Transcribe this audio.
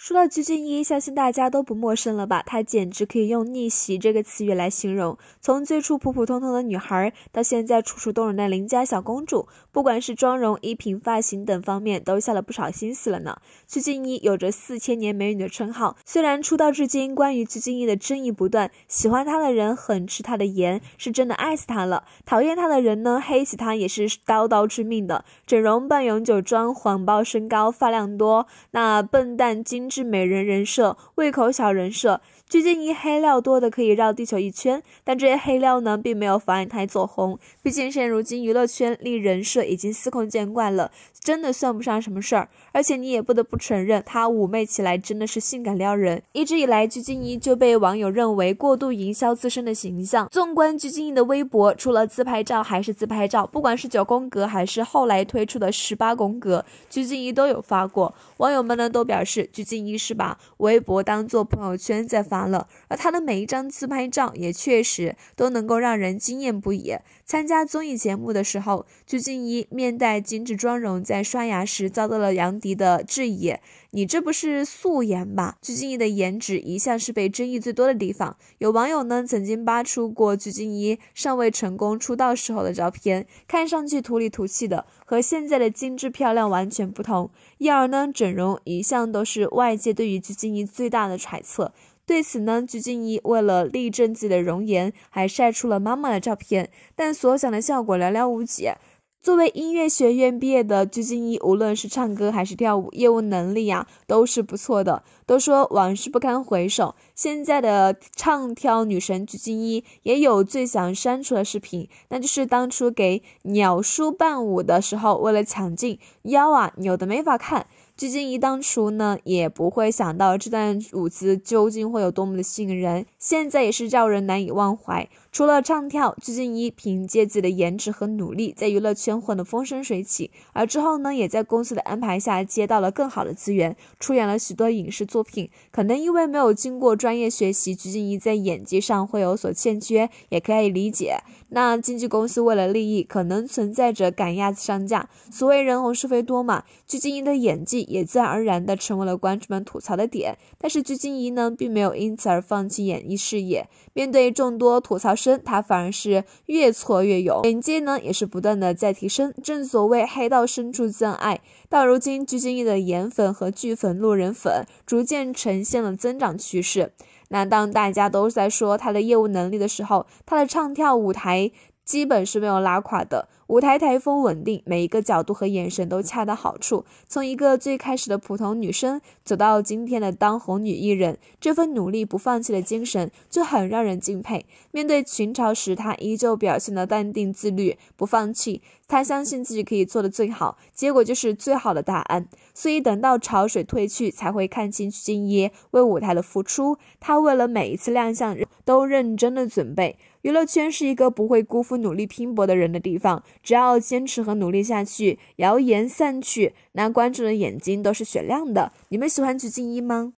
说到鞠婧祎，相信大家都不陌生了吧？她简直可以用逆袭这个词语来形容。从最初普普通通的女孩，到现在楚楚动人的邻家小公主，不管是妆容、衣品、发型等方面，都下了不少心思了呢。鞠婧祎有着四千年美女的称号，虽然出道至今，关于鞠婧祎的争议不断，喜欢她的人很吃她的颜，是真的爱死她了；讨厌她的人呢，黑死她也是刀刀致命的。整容、半永久妆、谎报身高、发量多，那笨蛋精。致美人人设，胃口小人设。鞠婧祎黑料多的可以绕地球一圈，但这些黑料呢并没有妨碍她走红。毕竟现如今娱乐圈立人设已经司空见惯了，真的算不上什么事儿。而且你也不得不承认，她妩媚起来真的是性感撩人。一直以来，鞠婧祎就被网友认为过度营销自身的形象。纵观鞠婧祎的微博，除了自拍照还是自拍照，不管是九宫格还是后来推出的十八宫格，鞠婧祎都有发过。网友们呢都表示，鞠婧祎是把微博当做朋友圈在发。了。而她的每一张自拍照也确实都能够让人惊艳不已。参加综艺节目的时候，鞠婧祎面带精致妆容，在刷牙时遭到了杨迪的质疑：“你这不是素颜吧？”鞠婧祎的颜值一向是被争议最多的地方。有网友呢曾经扒出过鞠婧祎尚未成功出道时候的照片，看上去土里土气的，和现在的精致漂亮完全不同。因而呢，整容一向都是外界对于鞠婧祎最大的揣测。对此呢，鞠婧祎为了力证自己的容颜，还晒出了妈妈的照片，但所想的效果寥寥无几。作为音乐学院毕业的鞠婧祎，无论是唱歌还是跳舞，业务能力呀都是不错的。都说往事不堪回首，现在的唱跳女神鞠婧祎也有最想删除的视频，那就是当初给鸟叔伴舞的时候，为了抢镜，腰啊扭得没法看。鞠婧祎当初呢，也不会想到这段舞姿究竟会有多么的吸引人，现在也是叫人难以忘怀。除了唱跳，鞠婧祎凭借自己的颜值和努力，在娱乐圈混得风生水起，而之后呢，也在公司的安排下接到了更好的资源，出演了许多影视作品。可能因为没有经过专业学习，鞠婧祎在演技上会有所欠缺，也可以理解。那经纪公司为了利益，可能存在着赶鸭子上架。所谓人红是非多嘛，鞠婧祎的演技也自然而然的成为了观众们吐槽的点。但是鞠婧祎呢，并没有因此而放弃演艺事业。面对众多吐槽声，她反而是越挫越勇，演技呢也是不断的在提升。正所谓黑到深处真爱，到如今鞠婧祎的颜粉和剧粉路人粉逐渐呈现了增长趋势。那当大家都在说他的业务能力的时候，他的唱跳舞台基本是没有拉垮的。舞台台风稳定，每一个角度和眼神都恰到好处。从一个最开始的普通女生，走到今天的当红女艺人，这份努力不放弃的精神就很让人敬佩。面对群嘲时，她依旧表现的淡定自律，不放弃。她相信自己可以做的最好，结果就是最好的答案。所以等到潮水退去，才会看清敬业为舞台的付出。她为了每一次亮相都认真的准备。娱乐圈是一个不会辜负努力拼搏的人的地方。只要坚持和努力下去，谣言散去，那观众的眼睛都是雪亮的。你们喜欢鞠婧祎吗？